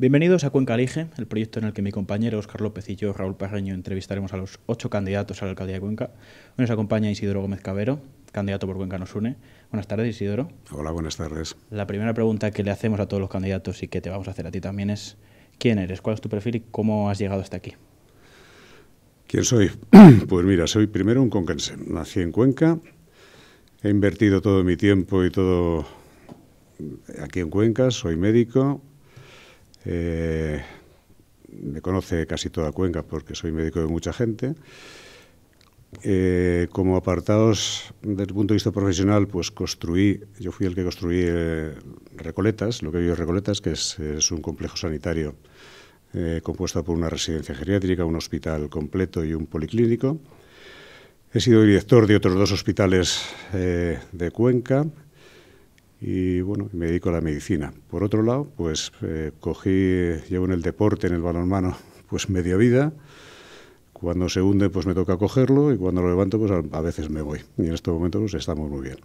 Bienvenidos a Cuenca Elige, el proyecto en el que mi compañero Oscar López y yo, Raúl Parreño, entrevistaremos a los ocho candidatos a la alcaldía de Cuenca. Hoy nos acompaña Isidoro Gómez Cabero, candidato por Cuenca Nos Une. Buenas tardes, Isidoro. Hola, buenas tardes. La primera pregunta que le hacemos a todos los candidatos y que te vamos a hacer a ti también es: ¿quién eres? ¿Cuál es tu perfil y cómo has llegado hasta aquí? ¿Quién soy? pues mira, soy primero un conquense. Nací en Cuenca, he invertido todo mi tiempo y todo aquí en Cuenca, soy médico eh, me conoce casi toda Cuenca porque soy médico de mucha gente. Eh, como apartados desde el punto de vista profesional, pues construí, yo fui el que construí eh, Recoletas, lo que hoy es Recoletas, que es, un complejo sanitario compuesto por una residencia geriátrica, un hospital completo y un policlínico. He sido director de otros dos hospitales de Cuenca, y bueno, me dedico a la medicina. Por otro lado, pues eh, cogí, llevo en el deporte, en el balonmano, pues media vida. Cuando se hunde, pues me toca cogerlo y cuando lo levanto, pues a, veces me voy. Y en estos momentos pues, estamos muy bien.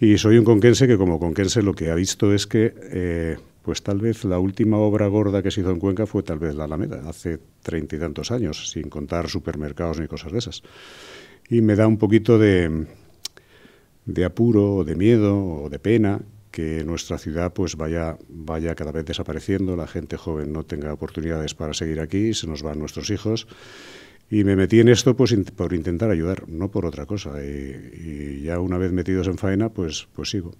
Y soy un conquense que como conquense lo que ha visto es que, eh, pues tal vez la última obra gorda que se hizo en Cuenca fue tal vez la Alameda, hace treinta y tantos años, sin contar supermercados ni cosas de esas. Y me da un poquito de, de apuro, o de miedo o de pena que nuestra ciudad pues vaya, vaya cada vez desapareciendo, la gente joven no tenga oportunidades para seguir aquí, se nos van nuestros hijos. Y me metí en esto pues por intentar ayudar, no por otra cosa. Y, ya una vez metidos en faena, pues, pues sigo.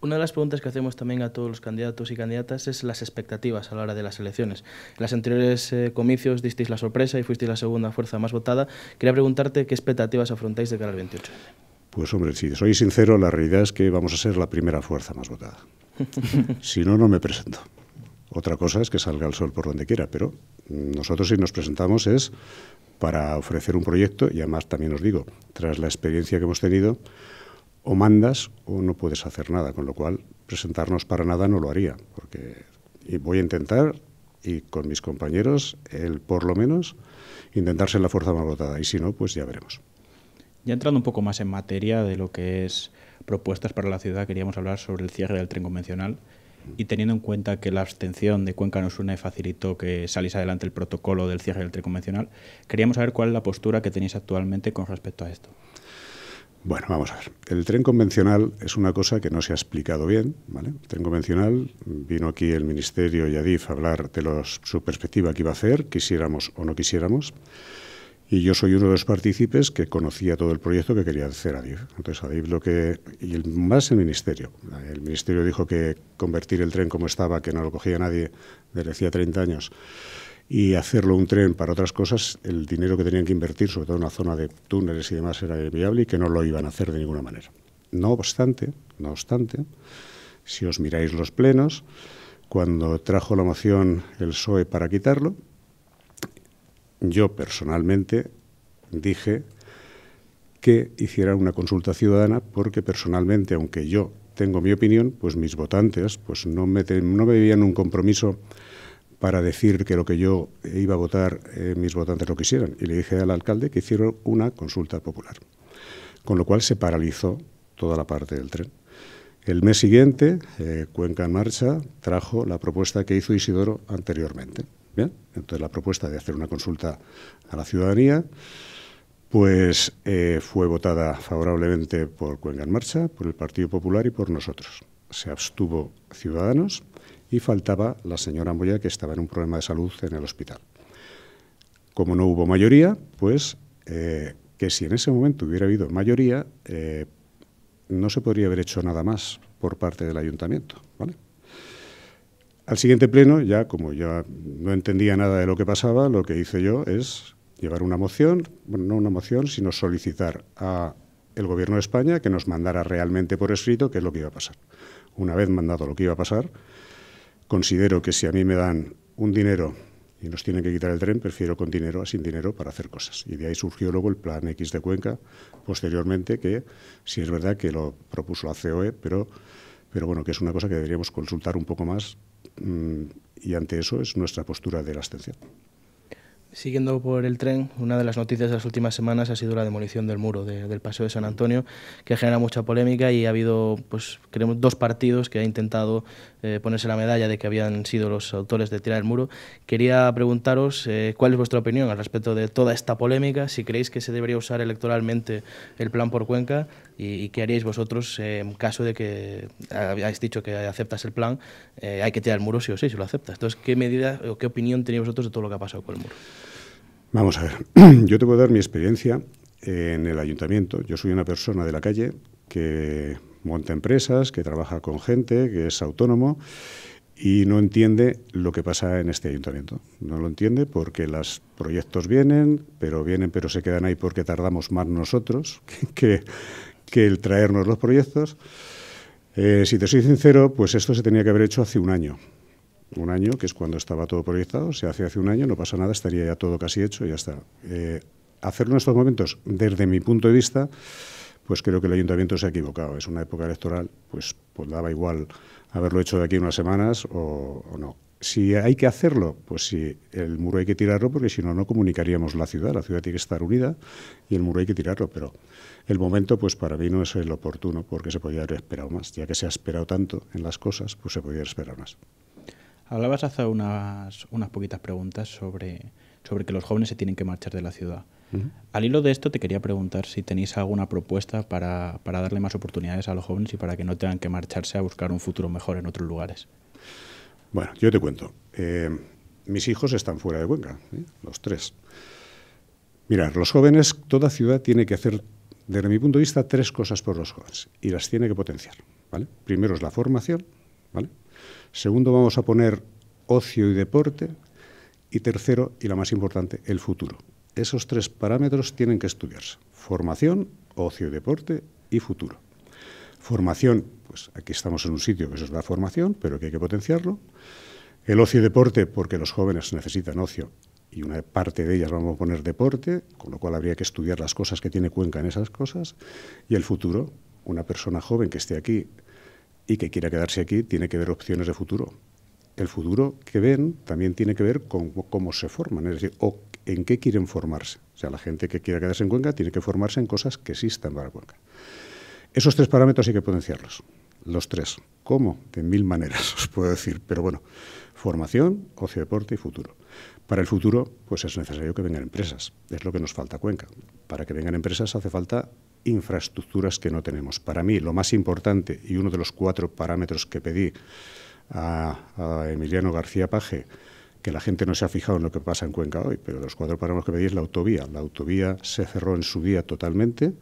Una de las preguntas que hacemos también a todos los candidatos y candidatas es las expectativas a la hora de las elecciones. En las anteriores eh, comicios disteis la sorpresa y fuisteis la segunda fuerza más votada. Quería preguntarte qué expectativas afrontáis de cara al 28. Pues hombre, si soy sincero, la realidad es que vamos a ser la primera fuerza más votada. si no, no me presento. Otra cosa es que salga el sol por donde quiera, pero nosotros si nos presentamos es para ofrecer un proyecto y además también os digo, tras la experiencia que hemos tenido, o mandas o no puedes hacer nada, con lo cual presentarnos para nada no lo haría, porque voy a intentar y con mis compañeros el por lo menos intentar ser la fuerza más votada y si no, pues ya veremos. Ya entrando un poco más en materia de lo que es propuestas para la ciudad, queríamos hablar sobre el cierre del tren convencional y teniendo en cuenta que la abstención de Cuenca nos une facilitó que salís adelante el protocolo del cierre del tren convencional, queríamos saber cuál es la postura que tenéis actualmente con respecto a esto. Bueno, vamos a ver. El tren convencional es una cosa que no se ha explicado bien. El tren convencional vino aquí el Ministerio y ADIF a hablar de los, su perspectiva que iba a hacer, quisiéramos o no quisiéramos. Y yo soy uno de los partícipes que conocía todo el proyecto que quería hacer Adif. Entonces Adif lo que... y el, más el Ministerio. El Ministerio dijo que convertir el tren como estaba, que no lo cogía nadie desde hacía 30 años, y hacerlo un tren para otras cosas, el dinero que tenían que invertir, sobre todo en una zona de túneles y demás, era viable y que no lo iban a hacer de ninguna manera. No obstante, no obstante, si os miráis los plenos, cuando trajo la moción el PSOE para quitarlo, yo personalmente dije que hiciera una consulta ciudadana porque personalmente, aunque yo tengo mi opinión, pues mis votantes pues no me, no un compromiso para decir que lo que yo iba a votar eh, mis votantes lo quisieran. Y le dije al alcalde que hiciera una consulta popular. Con lo cual se paralizó toda la parte del tren. El mes siguiente, eh, Cuenca en Marcha trajo la propuesta que hizo Isidoro anteriormente. Bien, entonces la propuesta de hacer una consulta a la ciudadanía pues eh, fue votada favorablemente por Cuenca en Marcha, por el Partido Popular y por nosotros. Se abstuvo Ciudadanos y faltaba la señora Moya, que estaba en un problema de salud en el hospital. Como no hubo mayoría, pues eh, que si en ese momento hubiera habido mayoría, eh, no se podría haber hecho nada más por parte del ayuntamiento. ¿vale? Al siguiente pleno, ya como yo no entendía nada de lo que pasaba, lo que hice yo es llevar una moción, bueno, no una moción, sino solicitar a el Gobierno de España que nos mandara realmente por escrito qué es lo que iba a pasar. Una vez mandado lo que iba a pasar, considero que si a mí me dan un dinero y nos tienen que quitar el tren, prefiero con dinero a sin dinero para hacer cosas. Y de ahí surgió luego el Plan X de Cuenca, posteriormente, que sí es verdad que lo propuso la COE, pero, pero bueno, que es una cosa que deberíamos consultar un poco más Mm, y ante eso es nuestra postura de la abstención. Siguiendo por el tren, una de las noticias de las últimas semanas ha sido la demolición del muro del Paseo de San Antonio, que genera mucha polémica y ha habido, pues, creemos, dos partidos que han intentado eh, ponerse la medalla de que habían sido los autores de tirar el muro. Quería preguntaros eh, cuál es vuestra opinión al respecto de toda esta polémica, si creéis que se debería usar electoralmente el plan por Cuenca y, qué haríais vosotros en caso de que habéis dicho que aceptas el plan, eh, hay que tirar el muro sí o sí, si lo aceptas. Entonces, ¿qué medida o qué opinión tenéis vosotros de todo lo que ha pasado con el muro? Vamos a ver, yo te puedo dar mi experiencia en el ayuntamiento. Yo soy una persona de la calle que monta empresas, que trabaja con gente, que es autónomo y no entiende lo que pasa en este ayuntamiento. No lo entiende porque los proyectos vienen, pero vienen, pero se quedan ahí porque tardamos más nosotros que, el traernos los proyectos. Eh, si te soy sincero, pues esto se tenía que haber hecho hace un año un año, que es cuando estaba todo proyectado, se hace hace un año, no pasa nada, estaría ya todo casi hecho y ya está. Eh, hacerlo en estos momentos, desde mi punto de vista, pues creo que el ayuntamiento se ha equivocado. Es una época electoral, pues, pues daba igual haberlo hecho de aquí unas semanas o, no. Si hay que hacerlo, pues si sí, el muro hay que tirarlo, porque si no, no comunicaríamos la ciudad. La ciudad tiene que estar unida y el muro hay que tirarlo. Pero el momento, pues para mí no es el oportuno, porque se podía haber esperado más. Ya que se ha esperado tanto en las cosas, pues se podía esperar más. Hablabas hace unas, unas poquitas preguntas sobre, sobre que los jóvenes se tienen que marchar de la ciudad. Al hilo de esto, te quería preguntar si tenéis alguna propuesta para, darle más oportunidades a los jóvenes y para que no tengan que marcharse a buscar un futuro mejor en otros lugares. Bueno, yo te cuento. Eh, mis hijos están fuera de Cuenca, ¿eh? los tres. Mirar, los jóvenes, toda ciudad tiene que hacer, desde mi punto de vista, tres cosas por los jóvenes y las tiene que potenciar. ¿vale? Primero es la formación, ¿vale? Segundo, vamos a poner ocio y deporte. Y tercero, y la más importante, el futuro. Esos tres parámetros tienen que estudiarse. Formación, ocio y deporte y futuro. Formación, pues aquí estamos en un sitio que eso es la formación, pero que hay que potenciarlo. El ocio y deporte, porque los jóvenes necesitan ocio y una parte de ellas vamos a poner deporte, con lo cual habría que estudiar las cosas que tiene Cuenca en esas cosas. Y el futuro, una persona joven que esté aquí y que quiera quedarse aquí tiene que ver opciones de futuro. El futuro que ven también tiene que ver con cómo se forman, es decir, o en qué quieren formarse. O sea, la gente que quiera quedarse en Cuenca tiene que formarse en cosas que existan para Cuenca. Esos tres parámetros hay que potenciarlos, los tres. ¿Cómo? De mil maneras, os puedo decir. Pero bueno, formación, ocio, deporte y futuro. Para el futuro, pues es necesario que vengan empresas. Es lo que nos falta a Cuenca. Para que vengan empresas hace falta infraestructuras que no tenemos. Para mí, lo más importante y uno de los cuatro parámetros que pedí a, Emiliano García Paje, que la gente no se ha fijado en lo que pasa en Cuenca hoy, pero de los cuatro parámetros que pedí es la autovía. La autovía se cerró en su día totalmente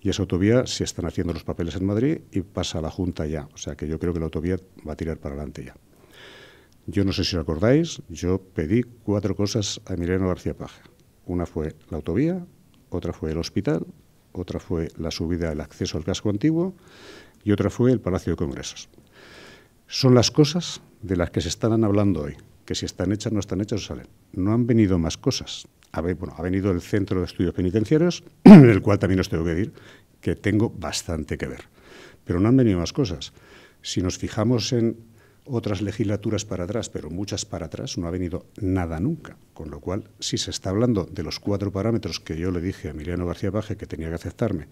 y esa autovía se están haciendo los papeles en Madrid y pasa a la Junta ya. O sea que yo creo que la autovía va a tirar para adelante ya. Yo no sé si os acordáis, yo pedí cuatro cosas a Emiliano García Paje. Una fue la autovía, otra fue el hospital, otra fue la subida del acceso al casco antiguo y otra fue el Palacio de Congresos. Son las cosas de las que se están hablando hoy, que si están hechas, no están hechas o salen. No han venido más cosas. A ver, bueno, ha venido el Centro de Estudios Penitenciarios, en el cual también os tengo que decir que tengo bastante que ver. Pero no han venido más cosas. Si nos fijamos en otras legislaturas para atrás, pero muchas para atrás, no ha venido nada nunca. Con lo cual, si se está hablando de los cuatro parámetros que yo le dije a Emiliano García Baje que tenía que aceptarme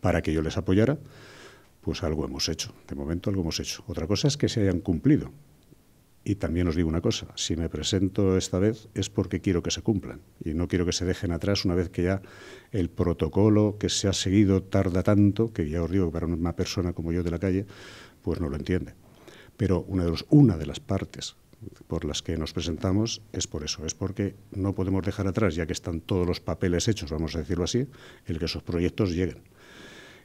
para que yo les apoyara, pues algo hemos hecho. De momento algo hemos hecho. Otra cosa es que se hayan cumplido. Y también os digo una cosa, si me presento esta vez es porque quiero que se cumplan y no quiero que se dejen atrás una vez que ya el protocolo que se ha seguido tarda tanto, que ya os digo, para una persona como yo de la calle, pues no lo entiende. Pero una de, los, una de las partes por las que nos presentamos es por eso, es porque no podemos dejar atrás, ya que están todos los papeles hechos, vamos a decirlo así, el que esos proyectos lleguen.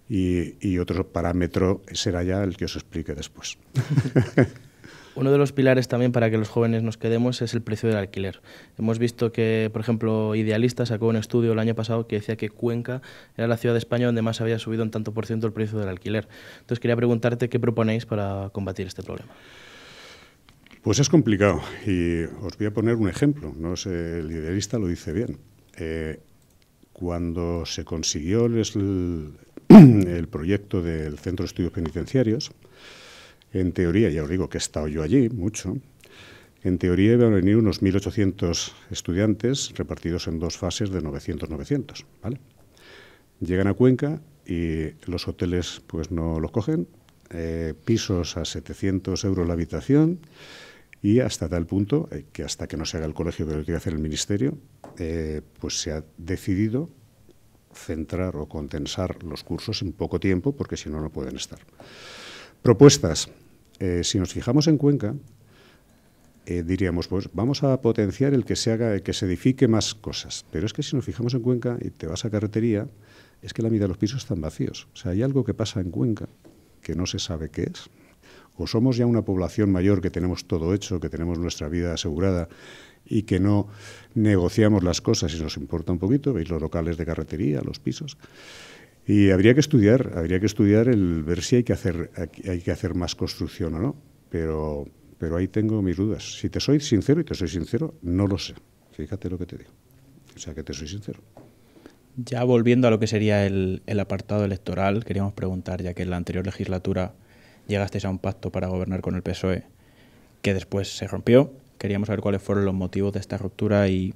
y otro parámetro será ya el que os explique después. Uno de los pilares también para que los jóvenes nos quedemos es el precio del alquiler. Hemos visto que, por ejemplo, Idealista sacó un estudio el año pasado que decía que Cuenca era la ciudad de España donde más había subido en tanto por ciento el precio del alquiler. Entonces quería preguntarte qué proponéis para combatir este problema. Pues es complicado y os voy a poner un ejemplo. No sé, el idealista lo dice bien. Eh, cuando se consiguió el proyecto del Centro de Estudios Penitenciarios, en teoría, ya os digo que he estado yo allí mucho, en teoría iban a venir unos 1.800 estudiantes repartidos en dos fases de 900-900. ¿vale? Llegan a Cuenca y los hoteles pues no los cogen, eh, pisos a 700 euros la habitación y hasta tal punto eh, que hasta que no se haga el colegio que lo tiene que hacer el ministerio, eh, pues se ha decidido centrar o condensar los cursos en poco tiempo porque si no, no pueden estar. Propuestas. Eh, si nos fijamos en Cuenca, eh, diríamos, pues vamos a potenciar el que se haga, el que se edifique más cosas. Pero es que si nos fijamos en Cuenca y te vas a carretería, es que la mitad de los pisos están vacíos. O sea, hay algo que pasa en Cuenca que no se sabe qué es. O somos ya una población mayor que tenemos todo hecho, que tenemos nuestra vida asegurada y que no negociamos las cosas y nos importa un poquito, veis los locales de carretería, los pisos. Y habría que estudiar, habría que estudiar el ver si hay que hacer, hay que hacer más construcción o no. Pero, pero ahí tengo mis dudas. Si te soy sincero y te soy sincero, no lo sé. Fíjate lo que te digo. O sea que te soy sincero. Ya volviendo a lo que sería el, el apartado electoral, queríamos preguntar, ya que en la anterior legislatura llegasteis a un pacto para gobernar con el PSOE, que después se rompió. Queríamos saber cuáles fueron los motivos de esta ruptura y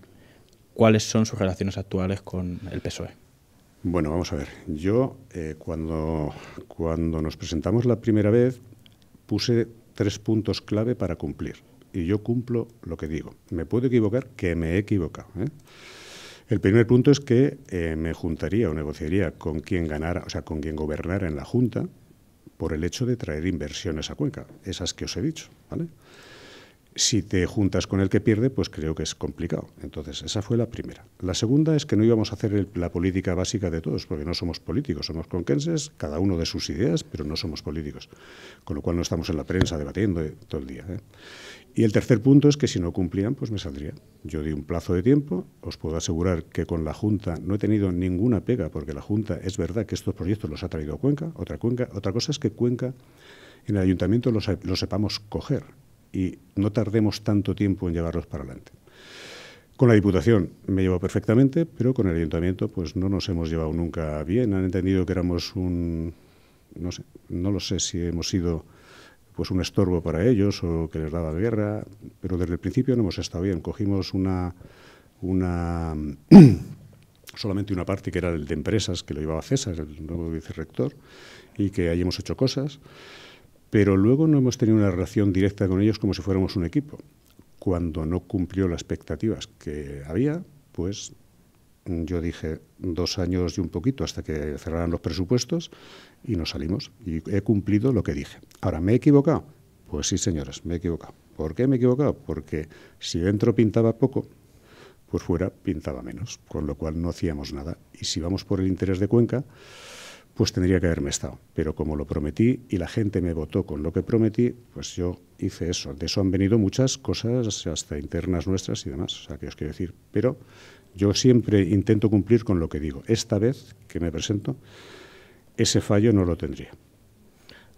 cuáles son sus relaciones actuales con el PSOE. Bueno, vamos a ver. Yo, eh, cuando, cuando nos presentamos la primera vez, puse tres puntos clave para cumplir. Y yo cumplo lo que digo. Me puedo equivocar, que me he equivocado. ¿eh? El primer punto es que eh, me juntaría o negociaría con quien ganara, o sea, con quien gobernara en la Junta por el hecho de traer inversiones a Cuenca, esas que os he dicho, ¿vale? Si te juntas con el que pierde, pues creo que es complicado. Entonces, esa fue la primera. La segunda es que no íbamos a hacer la política básica de todos, porque no somos políticos, somos conquenses, cada uno de sus ideas, pero no somos políticos. Con lo cual no estamos en la prensa debatiendo eh, todo el día. Eh. Y el tercer punto es que si no cumplían, pues me saldría. Yo di un plazo de tiempo, os puedo asegurar que con la Junta no he tenido ninguna pega, porque la Junta es verdad que estos proyectos los ha traído Cuenca, otra Cuenca. Otra cosa es que Cuenca en el ayuntamiento lo, los sepamos coger y no tardemos tanto tiempo en llevarlos para adelante. Con la Diputación me llevo perfectamente, pero con el Ayuntamiento pues no nos hemos llevado nunca bien. Han entendido que éramos un, no lo sé si hemos sido pues un estorbo para ellos o que les daba guerra, pero desde el principio no hemos estado bien. Cogimos una, una solamente una parte que era el de empresas, que lo llevaba César, el nuevo vicerrector, y que ahí hemos hecho cosas pero luego no hemos tenido una relación directa con ellos como si fuéramos un equipo. Cuando no cumplió las expectativas que había, pues yo dije dos años y un poquito hasta que cerraran los presupuestos y nos salimos. Y he cumplido lo que dije. Ahora, ¿me he equivocado? Pues sí, señores, me he equivocado. ¿Por qué me he equivocado? Porque si dentro pintaba poco, por pues fuera pintaba menos, con lo cual no hacíamos nada. Y si vamos por el interés de Cuenca, pues tendría que haberme estado. Pero como lo prometí y la gente me votó con lo que prometí, pues yo hice eso. De eso han venido muchas cosas, hasta internas nuestras y demás, o sea, que os quiero decir. Pero yo siempre intento cumplir con lo que digo. Esta vez que me presento, ese fallo no lo tendría.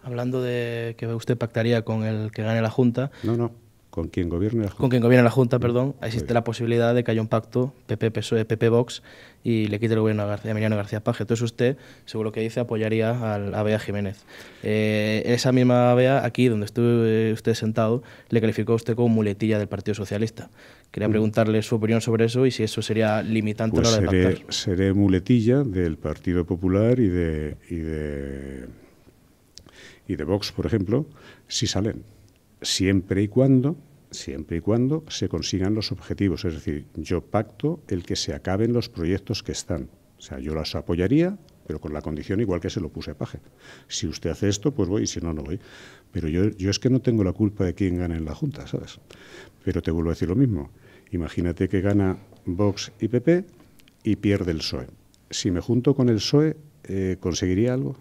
Hablando de que usted pactaría con el que gane la Junta. No, no con quien gobierne la Junta. Con quien gobierne la Junta, perdón, existe pues. la posibilidad de que haya un pacto PP-PSOE, PP-Vox y le quite el gobierno a, García, Emiliano García Paje. Entonces usted, según lo que dice, apoyaría al, a Jiménez. Eh, esa misma Bea, aquí donde estuve eh, usted sentado, le calificó a usted como muletilla del Partido Socialista. Quería mm. preguntarle su opinión sobre eso y si eso sería limitante a la pues hora de seré, Seré muletilla del Partido Popular y de, y de, y de Vox, por ejemplo, si salen siempre y cuando siempre y cuando se consigan los objetivos. Es decir, yo pacto el que se acaben los proyectos que están. O sea, yo los apoyaría, pero con la condición igual que se lo puse a Paje. Si usted hace esto, pues voy, y si no, no voy. Pero yo, es que no tengo la culpa de quién gana en la Junta, ¿sabes? Pero te vuelvo a decir lo mismo. Imagínate que gana Vox y PP y pierde el PSOE. Si me junto con el PSOE, eh, ¿conseguiría algo?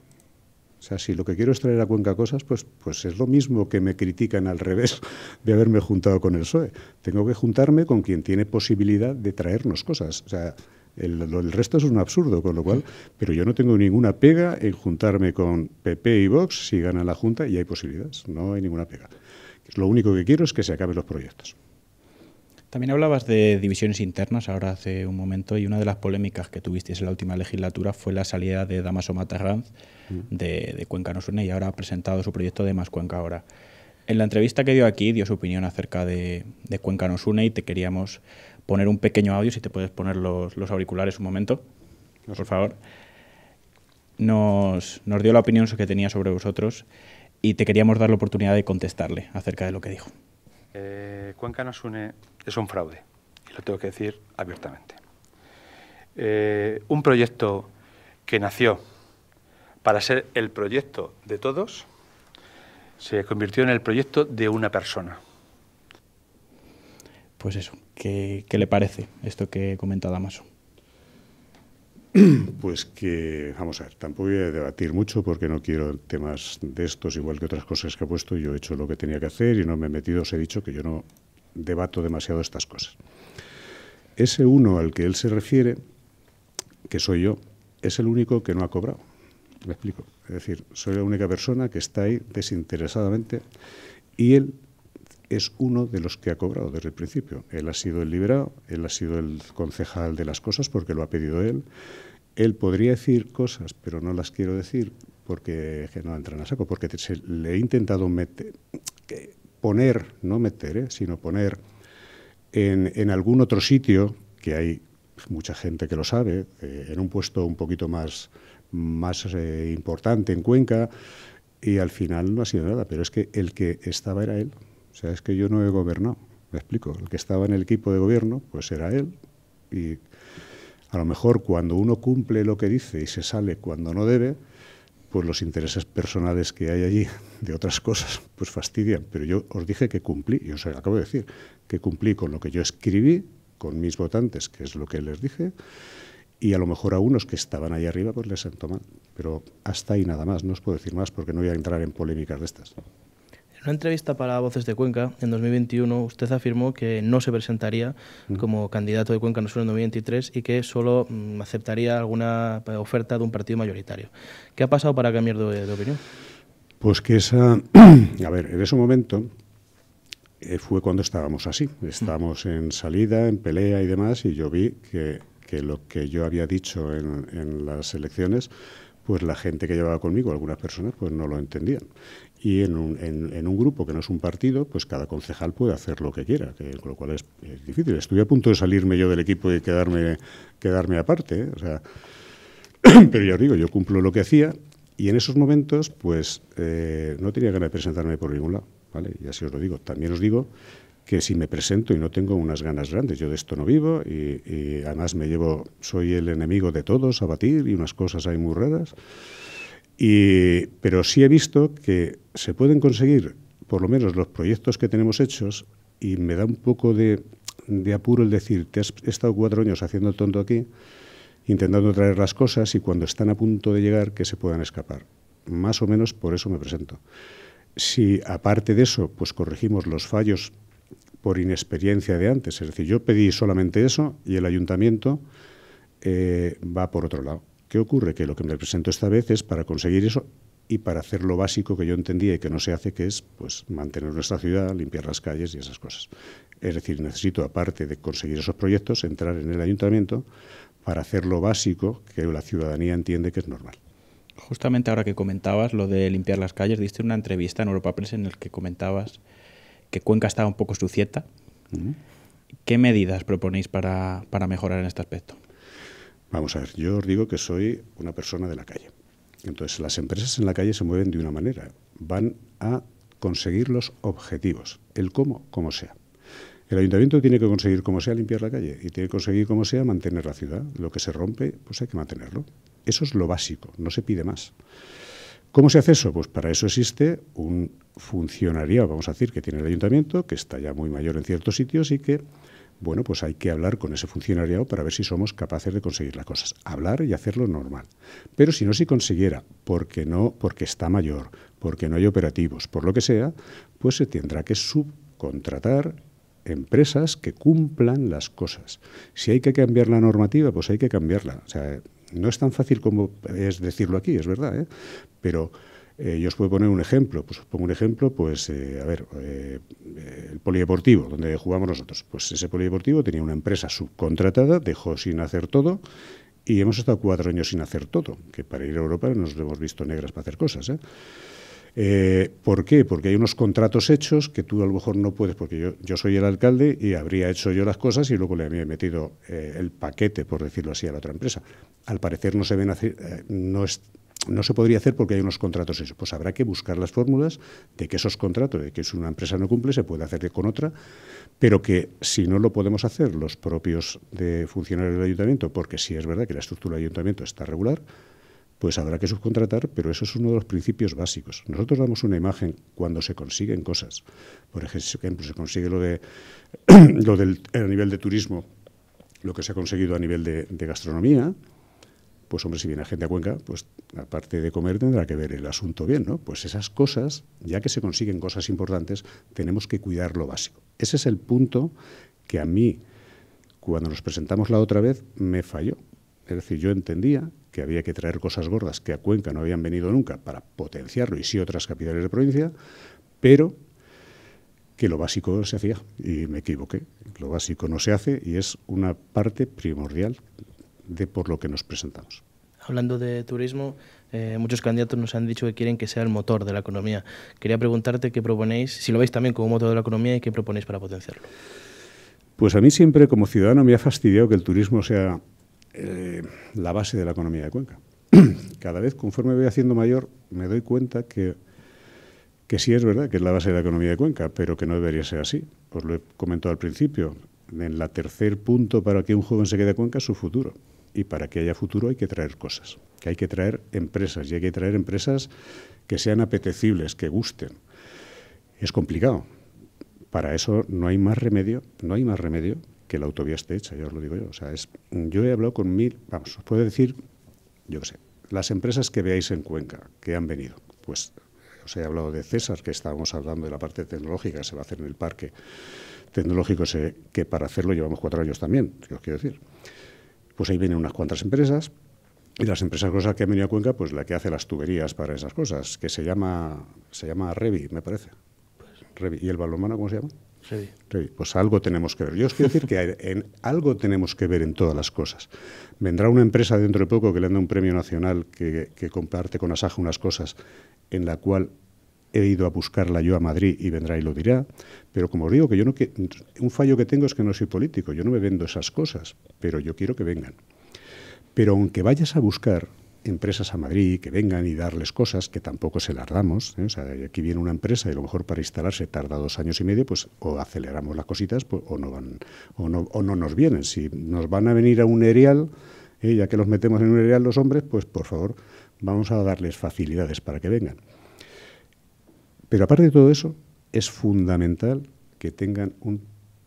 O sea, si lo que quiero es traer a Cuenca cosas, pues, pues es lo mismo que me critican al revés de haberme juntado con el PSOE. Tengo que juntarme con quien tiene posibilidad de traernos cosas. O sea, el, resto es un absurdo, con lo cual, pero yo no tengo ninguna pega en juntarme con PP y Vox si gana la Junta y hay posibilidades, no hay ninguna pega. Lo único que quiero es que se acaben los proyectos. También hablabas de divisiones internas ahora hace un momento y una de las polémicas que tuvisteis en la última legislatura fue la salida de Damaso Matarranz mm. de, de Cuenca Nos Une y ahora ha presentado su proyecto de Más Cuenca Ahora. En la entrevista que dio aquí dio su opinión acerca de, Cuenca Nos Une y te queríamos poner un pequeño audio, si te puedes poner los, auriculares un momento, por favor. Nos, nos dio la opinión que tenía sobre vosotros y te queríamos dar la oportunidad de contestarle acerca de lo que dijo. Eh, Cuenca nos une eh, es un fraude, y lo tengo que decir abiertamente. Eh, un proyecto que nació para ser el proyecto de todos, se convirtió en el proyecto de una persona. Pues eso, ¿qué, le parece esto que comenta Damaso? Pues que, vamos a ver, tampoco voy a debatir mucho porque no quiero temas de estos, igual que otras cosas que he puesto. Yo he hecho lo que tenía que hacer y no me he metido, os he dicho que yo no debato demasiado estas cosas. Ese uno al que él se refiere, que soy yo, es el único que no ha cobrado. Me explico. Es decir, soy la única persona que está ahí desinteresadamente y él es uno de los que ha cobrado desde el principio. Él ha sido el liberado, él ha sido el concejal de las cosas porque lo ha pedido él. Él podría decir cosas, pero no las quiero decir porque no entran a saco, porque se, le he intentado meter, poner, no meter, eh, sino poner en, en, algún otro sitio, que hay mucha gente que lo sabe, eh, en un puesto un poquito más, más eh, importante en Cuenca, y al final no ha sido nada, pero es que el que estaba era él. O sea, es que yo no he gobernado. Me explico. El que estaba en el equipo de gobierno, pues era él. Y a lo mejor cuando uno cumple lo que dice y se sale cuando no debe, pues los intereses personales que hay allí de otras cosas, pues fastidian. Pero yo os dije que cumplí, y os acabo de decir, que cumplí con lo que yo escribí, con mis votantes, que es lo que les dije, y a lo mejor a unos que estaban ahí arriba, pues les sentó mal. Pero hasta ahí nada más, no os puedo decir más porque no voy a entrar en polémicas de estas. En una entrevista para Voces de Cuenca, en 2021, usted afirmó que no se presentaría como candidato de Cuenca en en 2023 y que solo mm, aceptaría alguna eh, oferta de un partido mayoritario. ¿Qué ha pasado para cambiar de, opinión? Pues que esa... a ver, en ese momento eh, fue cuando estábamos así. Estábamos en salida, en pelea y demás, y yo vi que, lo que yo había dicho en las elecciones pues la gente que llevaba conmigo, algunas personas, pues no lo entendían y en un, en, un, grupo que no es un partido, pues cada concejal puede hacer lo que quiera, con lo cual es, difícil. Estuve a punto de salirme yo del equipo y quedarme, quedarme aparte, ¿eh? pero ya os digo, yo cumplo lo que hacía y en esos momentos pues eh, no tenía ganas de presentarme por ningún lado, ¿vale? Y así os lo digo. También os digo que si me presento y no tengo unas ganas grandes, yo de esto no vivo y, y además me llevo, soy el enemigo de todos a batir y unas cosas hay muy raras pero sí he visto que se pueden conseguir, por lo menos los proyectos que tenemos hechos, y me da un poco de, apuro el decir, te has estado cuatro años haciendo el tonto aquí, intentando traer las cosas y cuando están a punto de llegar que se puedan escapar. Más o menos por eso me presento. Si aparte de eso, pues corregimos los fallos por inexperiencia de antes, es decir, yo pedí solamente eso y el ayuntamiento eh, va por otro lado. ¿Qué ocurre? Que lo que me presento esta vez es para conseguir eso y para hacer lo básico que yo entendía y que no se hace, que es pues mantener nuestra ciudad, limpiar las calles y esas cosas. Es decir, necesito, aparte de conseguir esos proyectos, entrar en el ayuntamiento para hacer lo básico que la ciudadanía entiende que es normal. Justamente ahora que comentabas lo de limpiar las calles, diste una entrevista en Europa Press en la que comentabas que Cuenca estaba un poco sucieta. ¿Qué medidas proponéis para mejorar en este aspecto? Vamos a ver, yo os digo que soy una persona de la calle. Entonces, las empresas en la calle se mueven de una manera, van a conseguir los objetivos, el cómo, como sea. El ayuntamiento tiene que conseguir como sea limpiar la calle y tiene que conseguir como sea mantener la ciudad. Lo que se rompe, pues hay que mantenerlo. Eso es lo básico, no se pide más. ¿Cómo se hace eso? Pues para eso existe un funcionario, vamos a decir, que tiene el ayuntamiento, que está ya muy mayor en ciertos sitios y que bueno, pues hay que hablar con ese funcionariado para ver si somos capaces de conseguir las cosas. Hablar y hacerlo normal. Pero si no se consiguiera, porque no, porque está mayor, porque no hay operativos, por lo que sea, pues se tendrá que subcontratar empresas que cumplan las cosas. Si hay que cambiar la normativa, pues hay que cambiarla. O sea, no es tan fácil como es decirlo aquí, es verdad, ¿eh? pero eh, yo os puedo poner un ejemplo, pues os pongo un ejemplo, pues eh, a ver, eh, el polideportivo, donde jugamos nosotros, pues ese polideportivo tenía una empresa subcontratada, dejó sin hacer todo y hemos estado cuatro años sin hacer todo, que para ir a Europa nos hemos visto negras para hacer cosas. ¿Por qué? Porque hay unos contratos hechos que tú a lo mejor no puedes, porque yo, yo soy el alcalde y habría hecho yo las cosas y luego le había metido el paquete, por decirlo así, a la otra empresa. Al parecer no se ven, no es, no se podría hacer porque hay unos contratos eso. Pues habrá que buscar las fórmulas de que esos contratos, de que si una empresa no cumple, se puede hacer con otra, pero que si no lo podemos hacer los propios de funcionarios del ayuntamiento, porque sí es verdad que la estructura del ayuntamiento está regular, pues habrá que subcontratar, pero eso es uno de los principios básicos. Nosotros damos una imagen cuando se consiguen cosas. Por ejemplo, se consigue lo, de, lo del a nivel de turismo, lo que se ha conseguido a nivel de gastronomía, pues hombre, si viene gente a Cuenca, pues aparte de comer tendrá que ver el asunto bien, ¿no? Pues esas cosas, ya que se consiguen cosas importantes, tenemos que cuidar lo básico. Ese es el punto que a mí, cuando nos presentamos la otra vez, me falló. Es decir, yo entendía que había que traer cosas gordas que a Cuenca no habían venido nunca para potenciarlo y sí otras capitales de provincia, pero que lo básico se hacía y me equivoqué. Lo básico no se hace y es una parte primordial de por lo que nos presentamos. Hablando de turismo, eh, muchos candidatos nos han dicho que quieren que sea el motor de la economía. Quería preguntarte qué proponéis, si lo veis también como motor de la economía y qué proponéis para potenciarlo. Pues a mí siempre como ciudadano me ha fastidiado que el turismo sea eh, la base de la economía de Cuenca. Cada vez conforme voy haciendo mayor me doy cuenta que, que sí es verdad que es la base de la economía de Cuenca, pero que no debería ser así. Os lo he comentado al principio. En la tercer punto para que un joven se quede a Cuenca es su futuro y para que haya futuro hay que traer cosas, que hay que traer empresas y hay que traer empresas que sean apetecibles, que gusten. Es complicado. Para eso no hay más remedio, no hay más remedio que la autovía esté hecha, ya os lo digo yo. O sea, es, yo he hablado con mil, vamos, os puedo decir, yo qué sé, las empresas que veáis en Cuenca, que han venido, pues os he hablado de César, que estábamos hablando de la parte tecnológica, se va a hacer en el parque tecnológico, sé que para hacerlo llevamos cuatro años también, os quiero decir. Pues ahí vienen unas cuantas empresas. Y las empresas cosas que han venido a Cuenca, pues la que hace las tuberías para esas cosas, que se llama, se llama Revi, me parece. Revi. ¿Y el balonmano cómo se llama? Revi. Revi. Pues algo tenemos que ver. Yo os quiero decir que en algo tenemos que ver en todas las cosas. Vendrá una empresa dentro de poco que le anda un premio nacional que, que comparte con Asaja unas cosas en la cual he ido a buscarla yo a Madrid y vendrá y lo dirá, pero como os digo que yo no que, un fallo que tengo es que no soy político, yo no me vendo esas cosas, pero yo quiero que vengan. Pero aunque vayas a buscar empresas a Madrid que vengan y darles cosas que tampoco se las damos, ¿eh? aquí viene una empresa y a lo mejor para instalarse tarda dos años y medio, pues o aceleramos las cositas pues, o no van o no, nos vienen. Si nos van a venir a un erial, ¿eh? ya que los metemos en un erial los hombres, pues por favor vamos a darles facilidades para que vengan. Pero aparte de todo eso, es fundamental que tengan un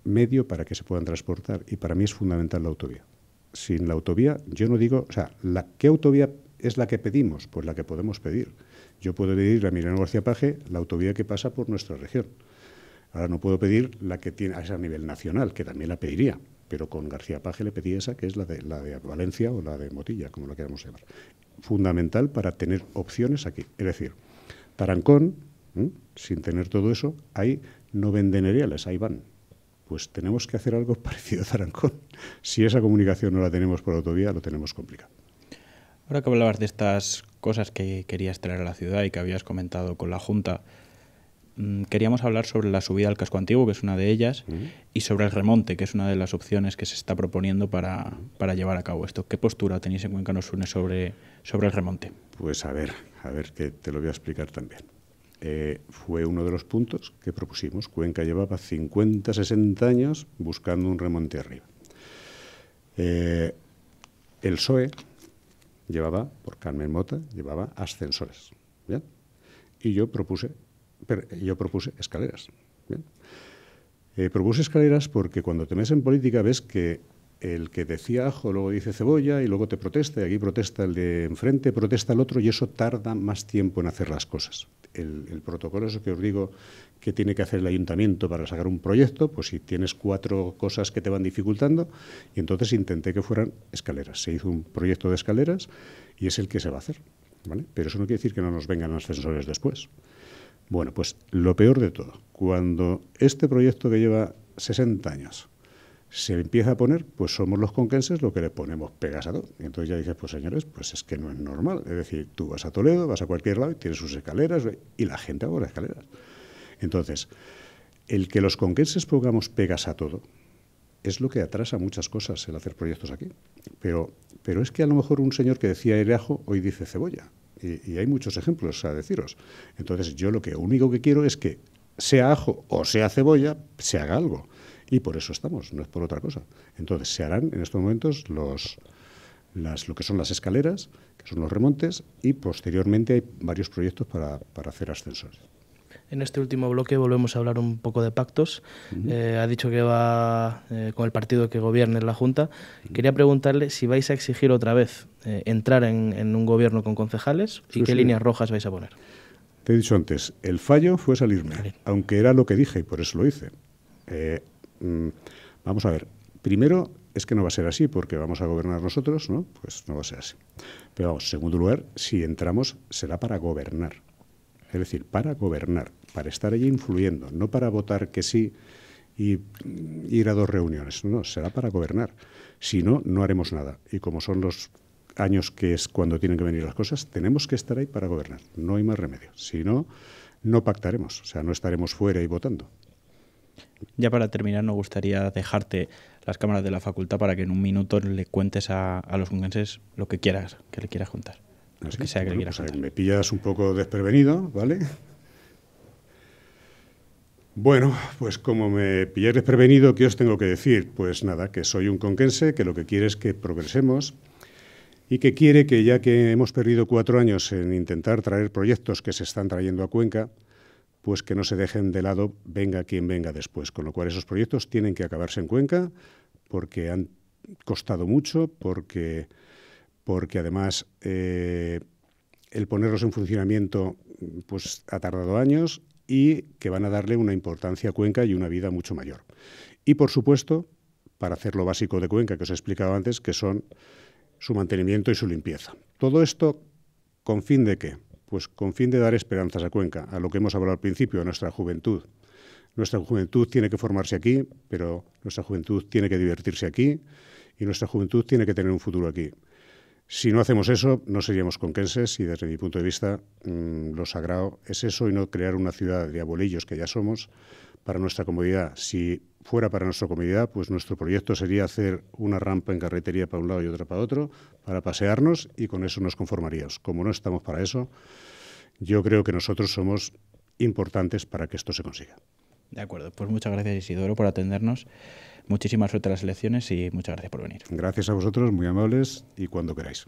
medio para que se puedan transportar y para mí es fundamental la autovía. Sin la autovía, yo no digo, o sea, la, ¿qué autovía es la que pedimos? Pues la que podemos pedir. Yo puedo pedir a Mirano García Paje la autovía que pasa por nuestra región. Ahora no puedo pedir la que tiene a a nivel nacional, que también la pediría, pero con García Paje le pedí esa, que es la de, la de Valencia o la de Motilla, como la queramos llamar. Fundamental para tener opciones aquí. Es decir, Tarancón Mm, sin tener todo eso, ahí no eriales. ahí van. Pues tenemos que hacer algo parecido a Zarancón. Si esa comunicación no la tenemos por autovía, lo tenemos complicado. Ahora que hablabas de estas cosas que querías traer a la ciudad y que habías comentado con la Junta, mm, queríamos hablar sobre la subida al casco antiguo, que es una de ellas, mm. y sobre el remonte, que es una de las opciones que se está proponiendo para, llevar a cabo esto. ¿Qué postura tenéis en Cuenca Nos Une sobre, sobre el remonte? Pues a ver, a ver que te lo voy a explicar también. Eh, fue uno de los puntos que propusimos. Cuenca llevaba 50, 60 años buscando un remonte arriba. Eh, el PSOE llevaba, por Carmen Mota, llevaba ascensores. Y yo propuse, yo propuse escaleras. Eh, propuse escaleras porque cuando te metes en política ves que el que decía ajo, luego dice cebolla y luego te protesta, y aquí protesta el de enfrente, protesta el otro, y eso tarda más tiempo en hacer las cosas. El, protocolo, eso que os digo, que tiene que hacer el ayuntamiento para sacar un proyecto, pues si tienes cuatro cosas que te van dificultando, y entonces intenté que fueran escaleras. Se hizo un proyecto de escaleras y es el que se va a hacer. Pero eso no quiere decir que no nos vengan ascensores después. Bueno, pues lo peor de todo, cuando este proyecto que lleva 60 años, se empieza a poner, pues somos los conquenses lo que le ponemos pegas a todo. Y entonces ya dices, pues señores, pues es que no es normal. Es decir, tú vas a Toledo, vas a cualquier lado y tienes sus escaleras y la gente hago las escaleras. Entonces, el que los conquenses pongamos pegas a todo es lo que atrasa muchas cosas el hacer proyectos aquí. Pero, pero es que a lo mejor un señor que decía ajo hoy dice cebolla. Y, hay muchos ejemplos a deciros. Entonces, yo lo que único que quiero es que sea ajo o sea cebolla, se haga algo y por eso estamos, no es por otra cosa. Entonces se harán en estos momentos los, las, lo que son las escaleras, que son los remontes, y posteriormente hay varios proyectos para, hacer ascensores. En este último bloque volvemos a hablar un poco de pactos. Eh, ha dicho que va eh, con el partido que gobierne en la Junta. Quería preguntarle si vais a exigir otra vez eh, entrar en, un gobierno con concejales y qué líneas rojas vais a poner. Te he dicho antes, el fallo fue salirme, aunque era lo que dije y por eso lo hice. Mm, vamos a ver, primero es que no va a ser así porque vamos a gobernar nosotros, ¿no? Pues no va a ser así. Pero vamos, en segundo lugar, si entramos será para gobernar. Es decir, para gobernar, para estar allí influyendo, no para votar que sí y ir a dos reuniones. No, será para gobernar. Si no, no haremos nada. Y como son los años que es cuando tienen que venir las cosas, tenemos que estar ahí para gobernar. No hay más remedio. Si no, no pactaremos. O sea, no estaremos fuera y votando. Ya para terminar, nos gustaría dejarte las cámaras de la facultad para que en un minuto le cuentes a, los conquenses lo que quieras, que le quieras contar. me pillas un poco desprevenido, ¿vale? Bueno, pues como me pilláis desprevenido, ¿qué os tengo que decir? Pues nada, que soy un conquense, que lo que quiere es que progresemos y que quiere que ya que hemos perdido cuatro años en intentar traer proyectos que se están trayendo a Cuenca, pues que no se dejen de lado venga quien venga después. Con lo cual esos proyectos tienen que acabarse en Cuenca porque han costado mucho, porque, porque además eh, el ponerlos en funcionamiento pues, ha tardado años y que van a darle una importancia a Cuenca y una vida mucho mayor. Y por supuesto, para hacer lo básico de Cuenca que os he explicado antes, que son su mantenimiento y su limpieza. Todo esto con fin de qué? Pues con fin de dar esperanzas a Cuenca, a lo que hemos hablado al principio, a nuestra juventud. Nuestra juventud tiene que formarse aquí, pero nuestra juventud tiene que divertirse aquí y nuestra juventud tiene que tener un futuro aquí. Si no hacemos eso, no seríamos conquenses y desde mi punto de vista mm, lo sagrado es eso y no crear una ciudad de abuelillos que ya somos para nuestra comodidad. Si fuera para nuestra comunidad, pues nuestro proyecto sería hacer una rampa en carretería para un lado y otra para otro, para pasearnos y con eso nos conformaríamos. Como no estamos para eso, yo creo que nosotros somos importantes para que esto se consiga. De acuerdo, pues muchas gracias Isidoro por atendernos. muchísimas suerte a las elecciones y muchas gracias por venir. Gracias a vosotros, muy amables y cuando queráis.